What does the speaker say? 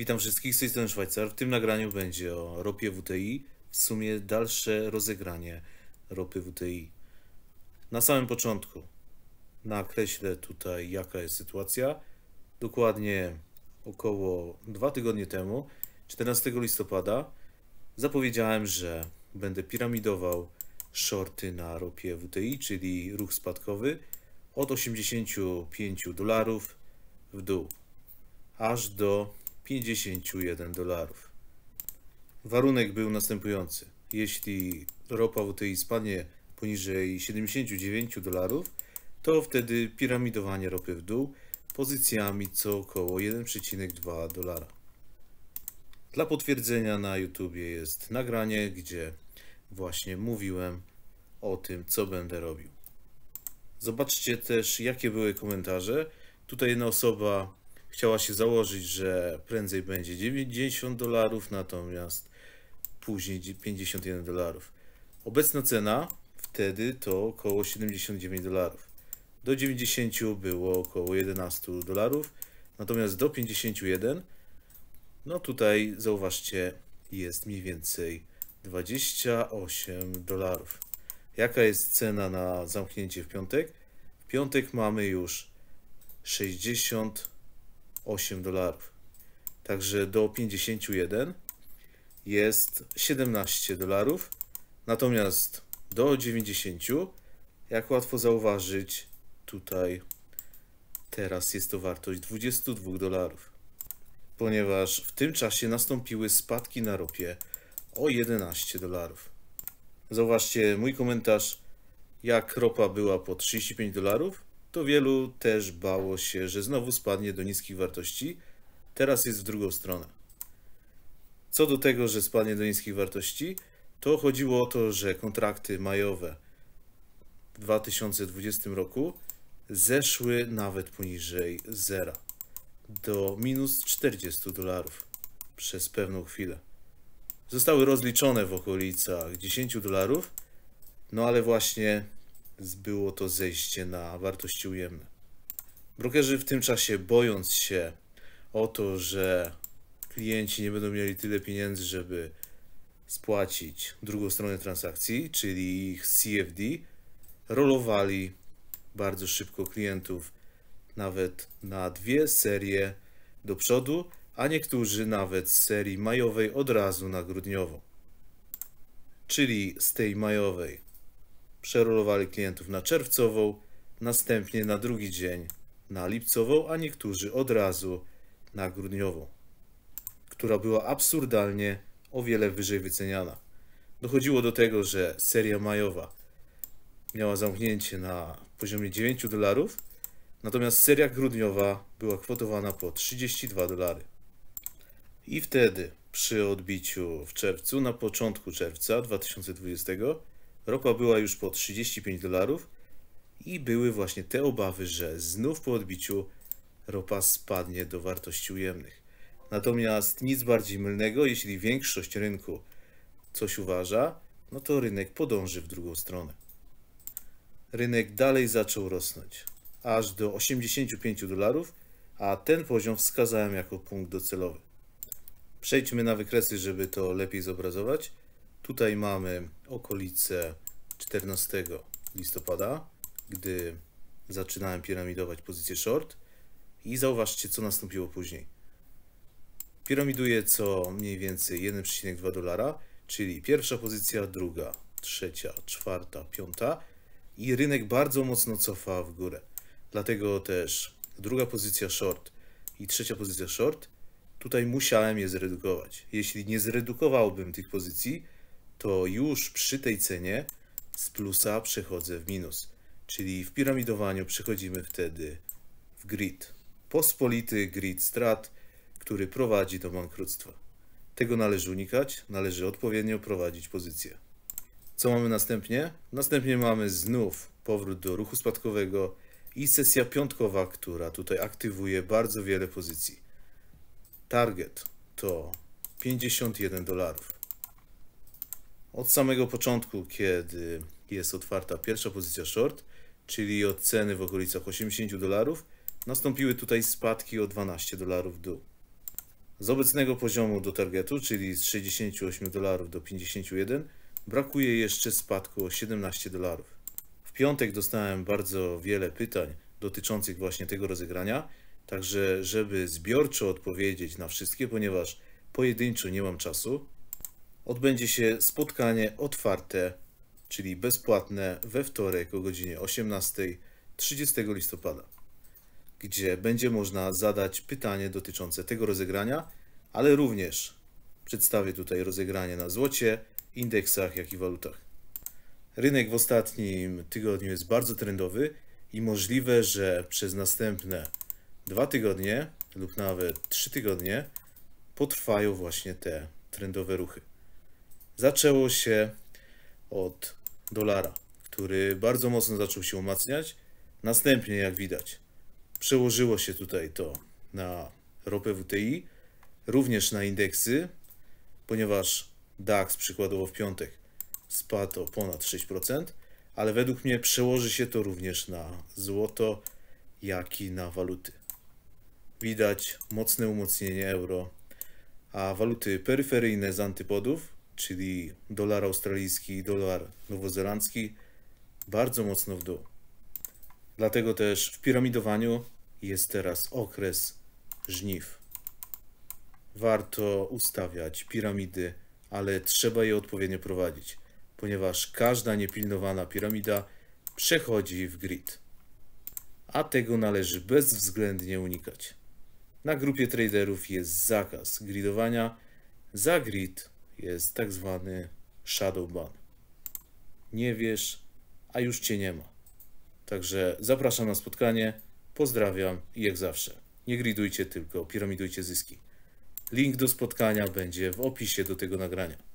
Witam wszystkich, z tej Szwajcar. W tym nagraniu będzie o ropie WTI, w sumie dalsze rozegranie ropy WTI. Na samym początku nakreślę tutaj jaka jest sytuacja. Dokładnie około dwa tygodnie temu, 14 listopada, zapowiedziałem, że będę piramidował shorty na ropie WTI, czyli ruch spadkowy od 85 dolarów w dół aż do 51 dolarów. Warunek był następujący. Jeśli ropa w spadnie poniżej 79 dolarów, to wtedy piramidowanie ropy w dół pozycjami co około 1,2 dolara. Dla potwierdzenia na YouTube jest nagranie, gdzie właśnie mówiłem o tym, co będę robił. Zobaczcie też, jakie były komentarze. Tutaj jedna osoba Chciała się założyć, że prędzej będzie 90 dolarów, natomiast później 51 dolarów. Obecna cena wtedy to około 79 dolarów. Do 90 było około 11 dolarów, natomiast do 51, no tutaj zauważcie, jest mniej więcej 28 dolarów. Jaka jest cena na zamknięcie w piątek? W piątek mamy już 60 8 dolarów. Także do 51 jest 17 dolarów. Natomiast do 90, jak łatwo zauważyć, tutaj teraz jest to wartość 22 dolarów. Ponieważ w tym czasie nastąpiły spadki na ropie o 11 dolarów. Zauważcie mój komentarz, jak ropa była po 35 dolarów, to wielu też bało się, że znowu spadnie do niskich wartości. Teraz jest w drugą stronę. Co do tego, że spadnie do niskich wartości, to chodziło o to, że kontrakty majowe w 2020 roku zeszły nawet poniżej zera do minus 40 dolarów przez pewną chwilę. Zostały rozliczone w okolicach 10 dolarów, no ale właśnie było to zejście na wartości ujemne. Brokerzy w tym czasie, bojąc się o to, że klienci nie będą mieli tyle pieniędzy, żeby spłacić drugą stronę transakcji, czyli ich CFD, rolowali bardzo szybko klientów nawet na dwie serie do przodu, a niektórzy nawet z serii majowej od razu na grudniową. Czyli z tej majowej Przerolowali klientów na czerwcową, następnie na drugi dzień na lipcową, a niektórzy od razu na grudniową, która była absurdalnie o wiele wyżej wyceniana. Dochodziło do tego, że seria majowa miała zamknięcie na poziomie 9 dolarów, natomiast seria grudniowa była kwotowana po 32 dolary. I wtedy, przy odbiciu w czerwcu, na początku czerwca 2020, Ropa była już po 35 dolarów i były właśnie te obawy, że znów po odbiciu ropa spadnie do wartości ujemnych. Natomiast nic bardziej mylnego, jeśli większość rynku coś uważa, no to rynek podąży w drugą stronę. Rynek dalej zaczął rosnąć, aż do 85 dolarów, a ten poziom wskazałem jako punkt docelowy. Przejdźmy na wykresy, żeby to lepiej zobrazować. Tutaj mamy okolice 14 listopada, gdy zaczynałem piramidować pozycję short i zauważcie, co nastąpiło później. Piramiduje co mniej więcej 1,2 dolara, czyli pierwsza pozycja, druga, trzecia, czwarta, piąta i rynek bardzo mocno cofa w górę. Dlatego też druga pozycja short i trzecia pozycja short, tutaj musiałem je zredukować. Jeśli nie zredukowałbym tych pozycji, to już przy tej cenie z plusa przechodzę w minus. Czyli w piramidowaniu przechodzimy wtedy w grid. Pospolity grid strat, który prowadzi do bankructwa. Tego należy unikać, należy odpowiednio prowadzić pozycję. Co mamy następnie? Następnie mamy znów powrót do ruchu spadkowego i sesja piątkowa, która tutaj aktywuje bardzo wiele pozycji. Target to 51 dolarów od samego początku, kiedy jest otwarta pierwsza pozycja short, czyli od ceny w okolicach 80 dolarów, nastąpiły tutaj spadki o 12 dolarów w dół. Z obecnego poziomu do targetu, czyli z 68 dolarów do 51, brakuje jeszcze spadku o 17 dolarów. W piątek dostałem bardzo wiele pytań dotyczących właśnie tego rozegrania, także żeby zbiorczo odpowiedzieć na wszystkie, ponieważ pojedynczo nie mam czasu, odbędzie się spotkanie otwarte, czyli bezpłatne we wtorek o godzinie 18.30 listopada, gdzie będzie można zadać pytanie dotyczące tego rozegrania, ale również przedstawię tutaj rozegranie na złocie, indeksach, jak i walutach. Rynek w ostatnim tygodniu jest bardzo trendowy i możliwe, że przez następne dwa tygodnie lub nawet trzy tygodnie potrwają właśnie te trendowe ruchy zaczęło się od dolara, który bardzo mocno zaczął się umacniać. Następnie, jak widać, przełożyło się tutaj to na ropę WTI, również na indeksy, ponieważ DAX przykładowo w piątek spadł o ponad 6%, ale według mnie przełoży się to również na złoto, jak i na waluty. Widać mocne umocnienie euro, a waluty peryferyjne z antypodów czyli dolar australijski i dolar nowozelandzki, bardzo mocno w dół. Dlatego też w piramidowaniu jest teraz okres żniw. Warto ustawiać piramidy, ale trzeba je odpowiednio prowadzić, ponieważ każda niepilnowana piramida przechodzi w grid. A tego należy bezwzględnie unikać. Na grupie traderów jest zakaz gridowania. Za grid jest tak zwany shadow ban. Nie wiesz, a już cię nie ma. Także zapraszam na spotkanie, pozdrawiam i jak zawsze, nie gridujcie tylko, piramidujcie zyski. Link do spotkania będzie w opisie do tego nagrania.